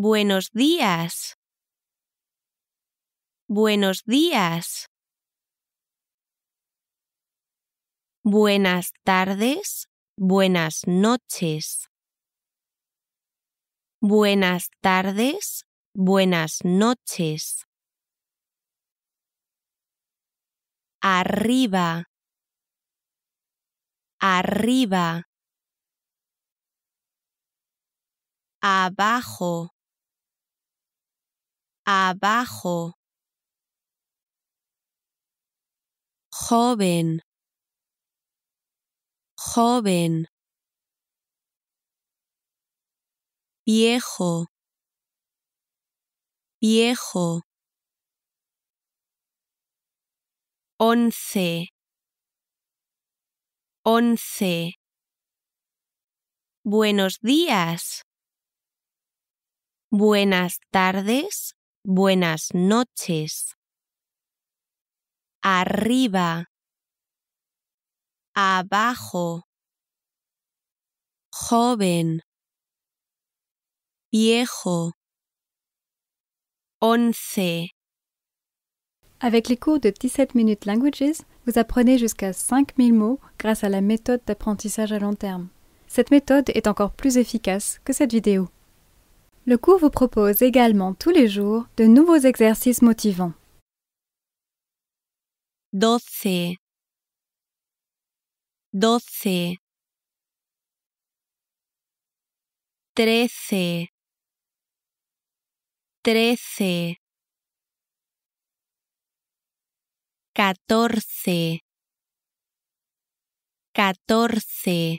Buenos días. Buenos días. Buenas tardes. Buenas noches. Buenas tardes. Buenas noches. Arriba. Arriba. Abajo abajo, joven, joven, viejo, viejo, once, once. Buenos días. Buenas tardes. Buenas noches. Arriba. Abajo. Joven. Viejo. Once. Avec les cours de 17 minutes languages, vous apprenez jusqu'à 5000 mots grâce à la méthode d'apprentissage à long terme. Cette méthode est encore plus efficace que cette vidéo. Le cours vous propose également tous les jours de nouveaux exercices motivants. 12 12 13 13 14 14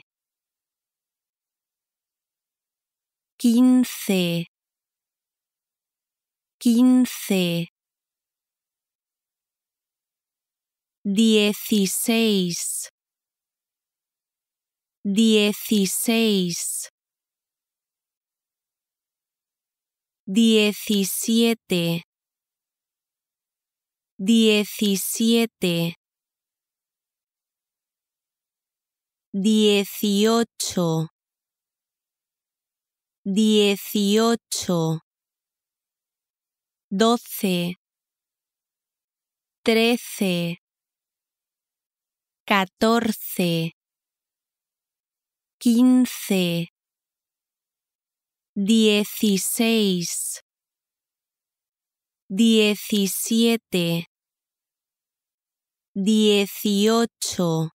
quince, quince, dieciséis, dieciséis, diecisiete, diecisiete, dieciocho dieciocho, doce, trece, catorce, quince, dieciséis, diecisiete, dieciocho,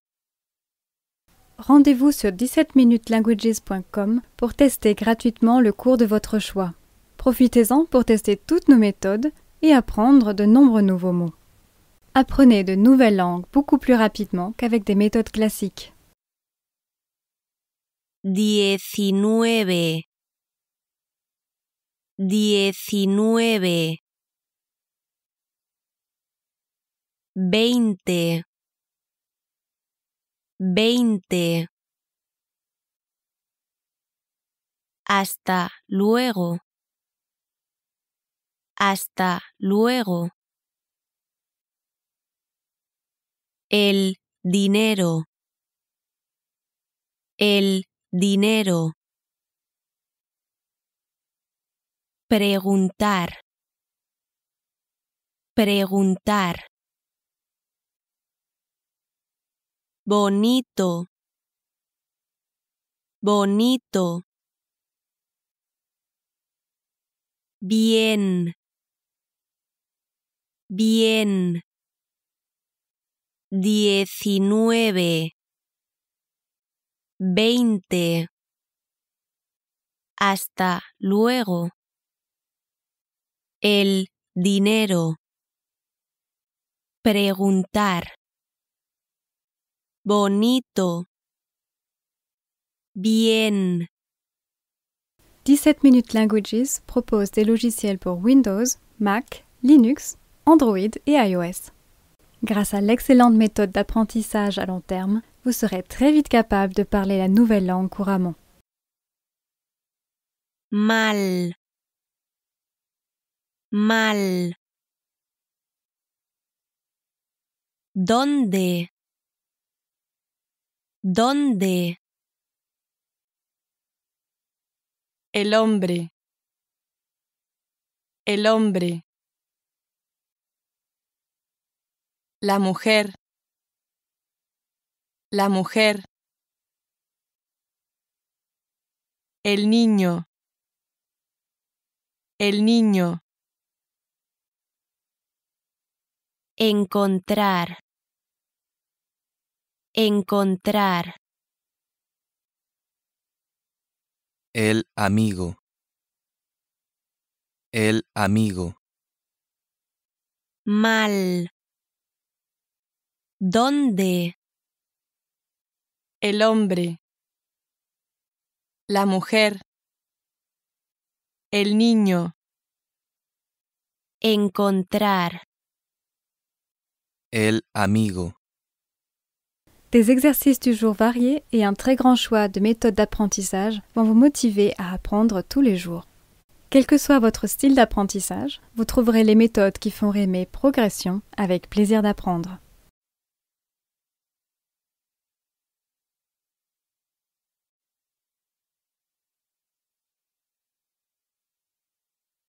rendez-vous sur 17 minutelanguagescom pour tester gratuitement le cours de votre choix. Profitez-en pour tester toutes nos méthodes et apprendre de nombreux nouveaux mots. Apprenez de nouvelles langues beaucoup plus rapidement qu'avec des méthodes classiques. 19 19 20 veinte. Hasta luego. Hasta luego. El dinero. El dinero. Preguntar. Preguntar. bonito, bonito, bien, bien, diecinueve, veinte, hasta luego, el dinero, preguntar bonito, bien. 17 Minutes Languages propose des logiciels pour Windows, Mac, Linux, Android et iOS. Grâce à l'excellente méthode d'apprentissage à long terme, vous serez très vite capable de parler la nouvelle langue couramment. Mal. Mal. Donde. ¿Dónde? El hombre. El hombre. La mujer. La mujer. El niño. El niño. Encontrar encontrar. El amigo. El amigo. Mal. ¿Dónde? El hombre. La mujer. El niño. Encontrar. El amigo. Des exercices du jour variés et un très grand choix de méthodes d'apprentissage vont vous motiver à apprendre tous les jours. Quel que soit votre style d'apprentissage, vous trouverez les méthodes qui font rêver progression avec plaisir d'apprendre.